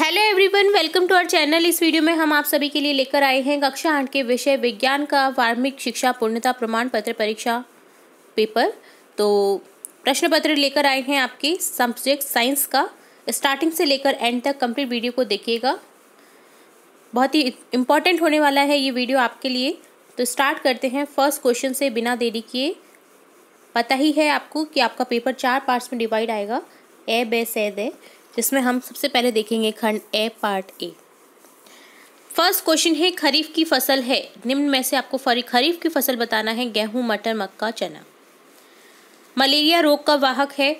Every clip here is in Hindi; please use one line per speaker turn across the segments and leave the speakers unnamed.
hello everyone welcome to our channel इस वीडियो में हम आप सभी के लिए लेकर आए हैं कक्षा आठ के विषय विज्ञान का वार्मिक शिक्षा पूर्णता प्रमाण पत्र परीक्षा पेपर तो प्रश्न पत्र लेकर आए हैं आपके सब्जेक्ट साइंस का स्टार्टिंग से लेकर एंड तक कंप्लीट वीडियो को देखिएगा बहुत ही इम्पॉर्टेंट होने वाला है ये वीडियो आपके लिए तो स्टार्ट करते हैं फर्स्ट क्वेश्चन से बिना देरी किए पता ही है आपको कि आपका पेपर चार पार्ट्स में डिवाइड आएगा ए बे से दे जिसमें हम सबसे पहले देखेंगे खंड A part A first question है खरीफ की फसल है निम्न में से आपको खरीफ की फसल बताना है गेहूं मटर मक्का चना मलेरिया रोग का वाहक है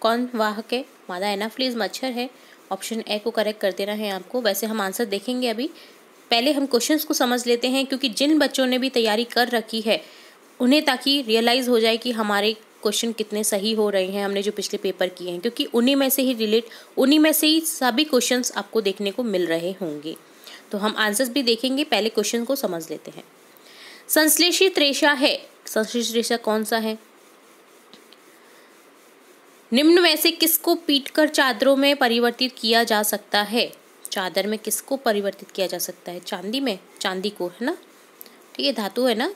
कौन वाहक है मादा एनाफ्लीज मच्छर है ऑप्शन ए को करेक्ट कर देना है आपको वैसे हम आंसर देखेंगे अभी पहले हम क्वेश्चंस को समझ लेते हैं क्योंकि जिन बच्चों ने भी तैयारी कर रखी है उन्हें ताकि रियलाइज़ हो जाए कि हमारे क्वेश्चन कितने सही हो रहे हैं हमने जो पिछले पेपर किए हैं क्योंकि उन्हीं में से ही रिलेट उन्हीं में से ही सभी क्वेश्चंस आपको देखने को मिल रहे होंगे तो हम आंसर्स भी देखेंगे पहले क्वेश्चन को समझ लेते हैं संश्लेषित रेशा है संश्लेषित रेशा कौन सा है निम्न में से किसको पीटकर चादरों में परिवर्तित किया जा सकता है चादर में किसको परिवर्तित किया जा सकता है चांदी में चांदी को है ना ठीक है धातु है ना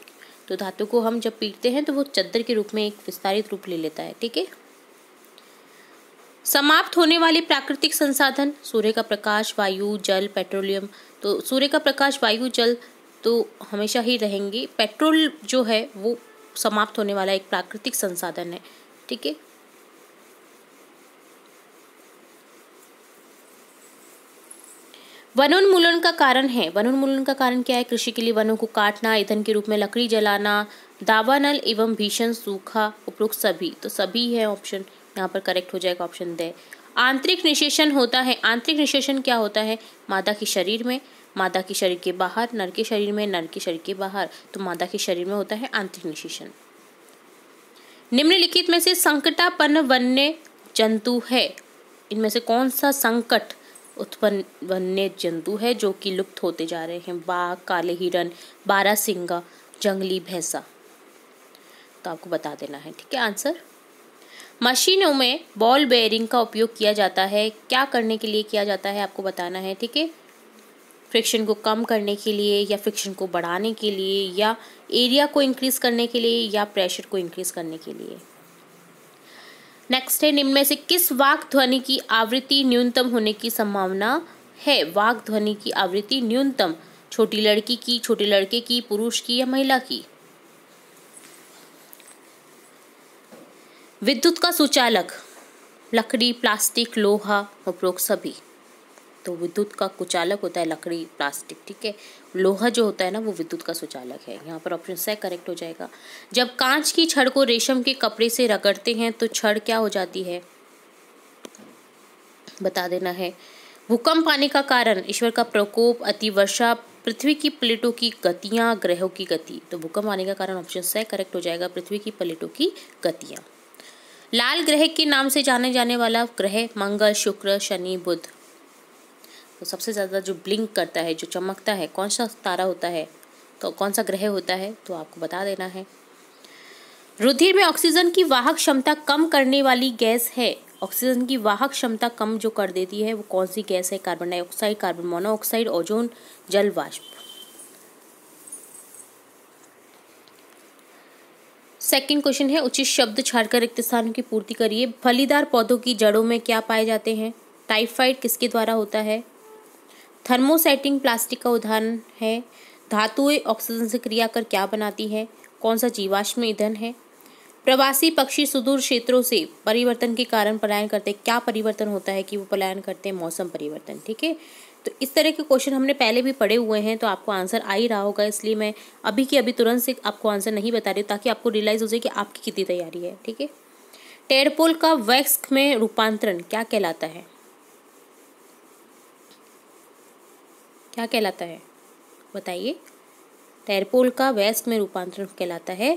तो धातु को हम जब पीटते हैं तो वो चद्दर के रूप में एक विस्तारित रूप ले लेता है ठीक है समाप्त होने वाले प्राकृतिक संसाधन सूर्य का प्रकाश वायु जल पेट्रोलियम तो सूर्य का प्रकाश वायु जल तो हमेशा ही रहेंगे पेट्रोल जो है वो समाप्त होने वाला एक प्राकृतिक संसाधन है ठीक है वनोन्मूलन का कारण है वनोन्मूलन का कारण क्या है कृषि के लिए वनों को काटना ईंधन के रूप में लकड़ी जलाना दावानल एवं भीषण सूखा उपरोक्त सभी तो सभी है ऑप्शन यहाँ पर करेक्ट हो जाएगा ऑप्शन दे आंतरिक निशेषण होता है आंतरिक निशेषण क्या होता है मादा के शरीर में मादा के शरीर के बाहर नर के शरीर में नर के शरीर के बाहर तो मादा के शरीर में होता है आंतरिक निशेषण निम्नलिखित में से संकटापन्न वन्य जंतु है इनमें से कौन सा संकट उत्पन्न वन्य जंतु है जो कि लुप्त होते जा रहे हैं बाघ काले हिरन बारह सिंगा जंगली भैंसा तो आपको बता देना है ठीक है आंसर मशीनों में बॉल बेयरिंग का उपयोग किया जाता है क्या करने के लिए किया जाता है आपको बताना है ठीक है फ्रिक्शन को कम करने के लिए या फ्रिक्शन को बढ़ाने के लिए या एरिया को इंक्रीज़ करने के लिए या प्रेशर को इंक्रीज़ करने के लिए नेक्स्ट है निम्न में से किस वाक ध्वनि की आवृत्ति न्यूनतम होने की संभावना है वाक ध्वनि की आवृत्ति न्यूनतम छोटी लड़की की छोटे लड़के की पुरुष की या महिला की विद्युत का सुचालक लकड़ी प्लास्टिक लोहा उपरोक्त सभी तो विद्युत का कुचालक होता है लकड़ी प्लास्टिक ठीक है लोहा जो होता है ना वो विद्युत का सुचालक है यहाँ पर ऑप्शन से करेक्ट हो जाएगा जब कांच की छड़ को रेशम के कपड़े से रगड़ते हैं तो छड़ क्या हो जाती है बता देना है भूकंप आने का कारण ईश्वर का प्रकोप अतिवर्षा पृथ्वी की प्लेटों की गतियां ग्रहों की गति तो भूकंप आने का कारण ऑप्शन से करेक्ट हो जाएगा पृथ्वी की प्लेटों की गतियां लाल ग्रह के नाम से जाने जाने वाला ग्रह मंगल शुक्र शनि बुध तो सबसे ज़्यादा जो ब्लिंक करता है जो चमकता है कौन सा तारा होता है तो कौन सा ग्रह होता है तो आपको बता देना है रुधिर में ऑक्सीजन की वाहक क्षमता कम करने वाली गैस है ऑक्सीजन की वाहक क्षमता कम जो कर देती है वो कौन सी गैस है carbon dioxide carbon monoxide ozone जल वाष्प सेकंड क्वेश्चन है उचित शब्द छाड़कर रिक्त स्थान की पूर्ति करिए फलीदार पौधों की जड़ों में क्या पाए जाते हैं टाइफाइड किसके द्वारा होता है थर्मोसेटिंग प्लास्टिक का उदाहरण है धातुएं ऑक्सीजन से क्रिया कर क्या बनाती है कौन सा जीवाश्म ईंधन है प्रवासी पक्षी सुदूर क्षेत्रों से परिवर्तन के कारण पलायन करते क्या परिवर्तन होता है कि वो पलायन करते हैं मौसम परिवर्तन ठीक है तो इस तरह के क्वेश्चन हमने पहले भी पढ़े हुए हैं तो आपको आंसर आ ही रहा होगा इसलिए मैं अभी की अभी तुरंत से आपको आंसर नहीं बता रही ताकि आपको रियलाइज़ हो जाए कि आपकी कितनी तैयारी है ठीक है टेरपोल का वैक्स में रूपांतरण क्या कहलाता है क्या कहलाता है बताइए टैरपोल का वैस्क में रूपांतरण कहलाता है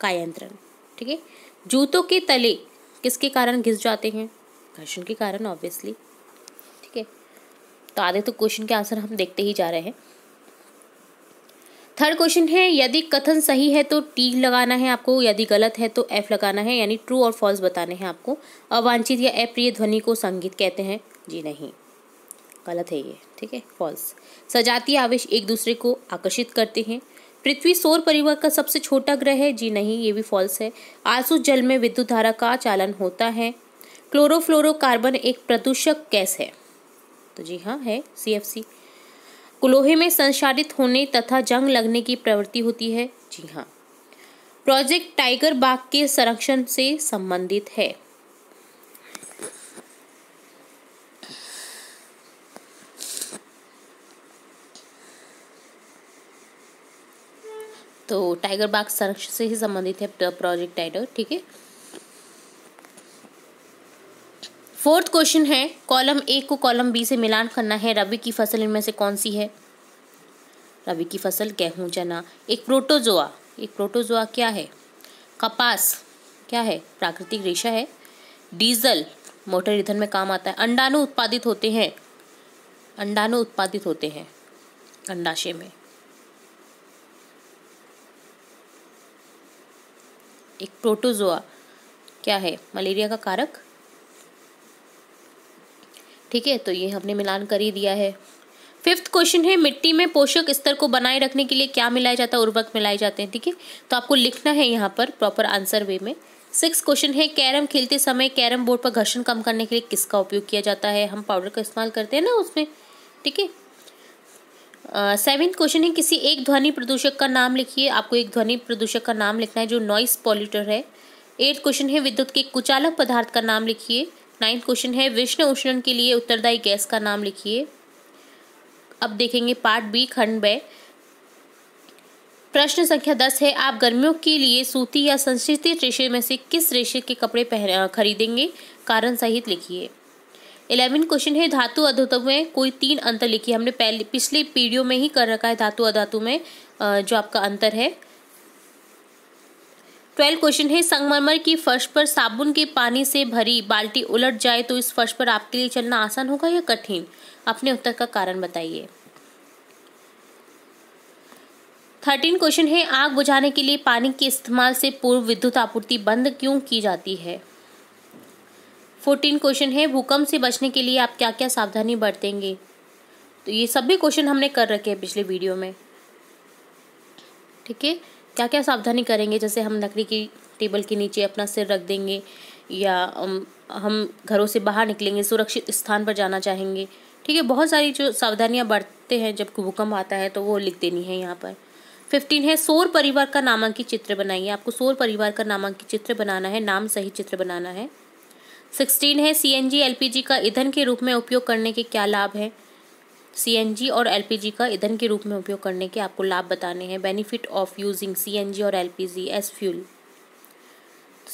कायंत्रण ठीक है जूतों के तले किसके कारण घिस जाते हैं घर्षण के कारण ऑब्वियसली ठीक है तो आधे तो क्वेश्चन के आंसर हम देखते ही जा रहे हैं थर्ड क्वेश्चन है यदि कथन सही है तो टी लगाना है आपको यदि गलत है तो एफ लगाना है यानी ट्रू और फॉल्स बताने हैं आपको अवांछित या अप्रिय ध्वनि को संगीत कहते हैं जी नहीं गलत है ये ठीक है फॉल्स सजातीय आवेश एक दूसरे को आकर्षित करते हैं पृथ्वी सौर परिवार का सबसे छोटा ग्रह है जी नहीं ये भी फॉल्स है आंसू जल में विद्युत धारा का चालन होता है क्लोरोफ्लोरोकार्बन एक प्रदूषक गैस है तो जी हाँ है सी एफ सी लोहे में संसारित होने तथा जंग लगने की प्रवृत्ति होती है जी हाँ प्रोजेक्ट टाइगर बाग के संरक्षण से संबंधित है तो टाइगर बाग संरक्षण से ही संबंधित है प्रोजेक्ट टाइटल ठीक है फोर्थ क्वेश्चन है कॉलम ए को कॉलम बी से मिलान करना है रबी की फसल इनमें से कौन सी है रबी की फसल गेहूँ चना एक प्रोटोजोआ एक प्रोटोजोआ क्या है कपास क्या है प्राकृतिक रेशा है डीजल मोटर ईंधन में काम आता है अंडाणु उत्पादित होते हैं अंडाणु उत्पादित होते हैं अंडाशय में एक प्रोटोजोआ क्या है मलेरिया का कारक ठीक है तो ये हमने मिलान कर ही दिया है फिफ्थ क्वेश्चन है मिट्टी में पोषक स्तर को बनाए रखने के लिए क्या मिलाया जाता है उर्वरक मिलाए जाते हैं ठीक है तो आपको लिखना है यहाँ पर प्रॉपर आंसर वे में सिक्स क्वेश्चन है कैरम खेलते समय कैरम बोर्ड पर घर्षण कम करने के लिए किसका उपयोग किया जाता है हम पाउडर का इस्तेमाल करते हैं ना उसमें ठीक है सेवेंथ क्वेश्चन है किसी एक ध्वनि प्रदूषक का नाम लिखिए आपको एक ध्वनि प्रदूषक का नाम लिखना है जो नॉइस पॉल्यूटर है एट्थ क्वेश्चन है विद्युत के कुचालक पदार्थ का नाम लिखिए नाइन्थ क्वेश्चन है विष्णु उष्णन के लिए उत्तरदायी गैस का नाम लिखिए अब देखेंगे पार्ट बी खंड ब प्रश्न संख्या दस है आप गर्मियों के लिए सूती या संश्रित रेशे में से किस रेशे के कपड़े पहन खरीदेंगे कारण सहित लिखिए इलेवन क्वेश्चन है धातु अधातु में कोई तीन अंतर लिखिए हमने पहले पिछले पीढ़ियों में ही कर रखा है धातु अधातु में जो आपका अंतर है ट्वेल्व क्वेश्चन है संगमरमर की फर्श पर साबुन के पानी से भरी बाल्टी उलट जाए तो इस फर्श पर आपके लिए चलना आसान होगा या कठिन अपने उत्तर का कारण बताइए थर्टीन क्वेश्चन है आग बुझाने के लिए पानी के इस्तेमाल से पूर्व विद्युत आपूर्ति बंद क्यों की जाती है फोर्टीन क्वेश्चन है भूकंप से बचने के लिए आप क्या क्या सावधानी बरतेंगे तो ये सभी क्वेश्चन हमने कर रखे हैं पिछले वीडियो में ठीक है क्या क्या सावधानी करेंगे जैसे हम लकड़ी की टेबल के नीचे अपना सिर रख देंगे या हम घरों से बाहर निकलेंगे सुरक्षित स्थान पर जाना चाहेंगे ठीक है बहुत सारी जो सावधानियां बरतते हैं जब भूकंप आता है तो वो लिख देनी है यहाँ पर फिफ्टीन है सोर परिवार का नामांकित चित्र बनाइए आपको सोर परिवार का नामांकित चित्र बनाना है नाम सही चित्र बनाना है सिक्सटीन है सीएनजी एलपीजी का ईंधन के रूप में उपयोग करने के क्या लाभ है सीएनजी और एलपीजी का ईंधन के रूप में उपयोग करने के आपको लाभ बताने हैं बेनिफिट ऑफ यूजिंग सीएनजी और एलपीजी एज फ्यूल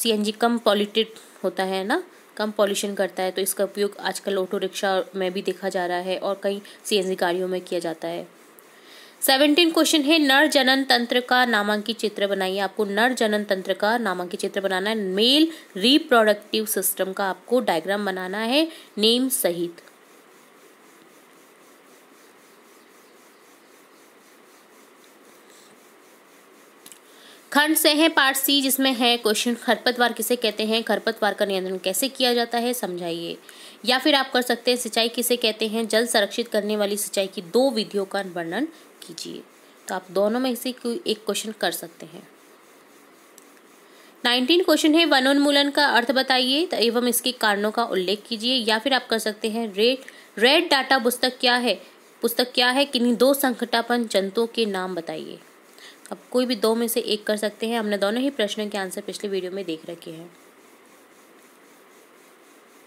सीएनजी कम पॉल्यूटेड होता है ना कम पॉल्यूशन करता है तो इसका उपयोग आजकल ऑटो रिक्शा में भी देखा जा रहा है और कई सीएनजी गाड़ियों में किया जाता है सेवनटीन क्वेश्चन है नर जनन तंत्र का नामांकित चित्र बनाइए आपको नर जनन तंत्र का नामांकित चित्र बनाना है मेल रिप्रोडक्टिव सिस्टम का आपको डायग्राम बनाना है नेम सहित खंड से है पार्ट सी जिसमें है क्वेश्चन खरपतवार किसे कहते हैं खरपतवार का नियंत्रण कैसे किया जाता है समझाइए या फिर आप कर सकते हैं सिंचाई किसे कहते हैं जल संरक्षित करने वाली सिंचाई की दो विधियों का वर्णन कीजिए तो आप दोनों में से कोई एक क्वेश्चन कर सकते हैं नाइनटीन क्वेश्चन है वनोन्मूलन का अर्थ बताइए तो एवं इसके कारणों का उल्लेख कीजिए या फिर आप कर सकते हैं रेड रेड डाटा पुस्तक क्या है पुस्तक क्या है किन्हीं दो संकटापन जंतुओं के नाम बताइए अब कोई भी दो में से एक कर सकते हैं हमने दोनों ही प्रश्नों के आंसर पिछले वीडियो में देख रखे हैं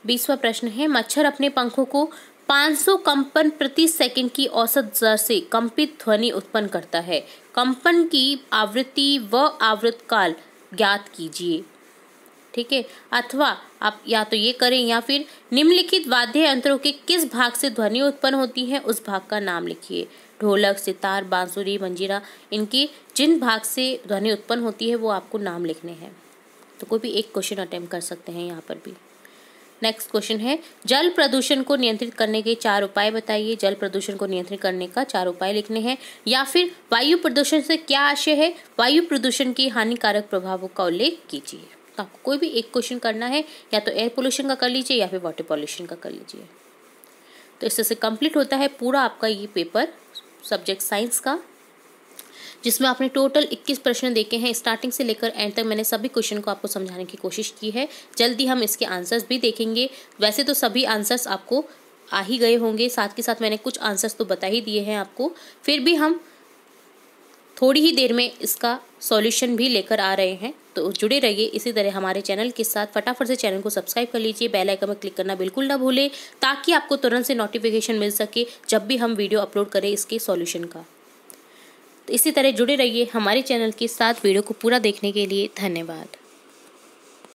बीसवा प्रश्न है मच्छर अपने पंखों को 500 कंपन प्रति सेकंड की औसत दर से कंपित ध्वनि उत्पन्न करता है कंपन की आवृत्ति व आवृत काल ज्ञात कीजिए ठीक है अथवा आप या तो ये करें या फिर निम्नलिखित वाद्य यंत्रों के किस भाग से ध्वनि उत्पन्न होती है उस भाग का नाम लिखिए ढोलक सितार बांसुरी मंजीरा इनकी जिन भाग से ध्वनि उत्पन्न होती है वो आपको नाम लिखने हैं तो कोई भी एक क्वेश्चन अटेम्प्ट कर सकते हैं यहाँ पर भी नेक्स्ट क्वेश्चन है जल प्रदूषण को नियंत्रित करने के चार उपाय बताइए जल प्रदूषण को नियंत्रित करने का चार उपाय लिखने हैं या फिर वायु प्रदूषण से क्या आशय है वायु प्रदूषण के हानिकारक प्रभावों का उल्लेख कीजिए तो आपको कोई भी एक क्वेश्चन करना है या तो एयर पोल्यूशन का कर लीजिए या फिर वाटर पॉल्यूशन का कर लीजिए तो इससे कंप्लीट होता है पूरा आपका ये पेपर सब्जेक्ट साइंस का जिसमें आपने टोटल 21 प्रश्न देखे हैं स्टार्टिंग से लेकर एंड तक मैंने सभी क्वेश्चन को आपको समझाने की कोशिश की है जल्दी हम इसके आंसर्स भी देखेंगे वैसे तो सभी आंसर्स आपको आ ही गए होंगे साथ के साथ मैंने कुछ आंसर्स तो बता ही दिए हैं आपको फिर भी हम थोड़ी ही देर में इसका सॉल्यूशन भी लेकर आ रहे हैं तो जुड़े रहिए इसी तरह हमारे चैनल के साथ फटाफट से चैनल को सब्सक्राइब कर लीजिए बेल आइकन में क्लिक करना बिल्कुल ना भूलें ताकि आपको तुरंत से नोटिफिकेशन मिल सके जब भी हम वीडियो अपलोड करें इसके सॉल्यूशन का तो इसी तरह जुड़े रहिए हमारे चैनल के साथ वीडियो को पूरा देखने के लिए धन्यवाद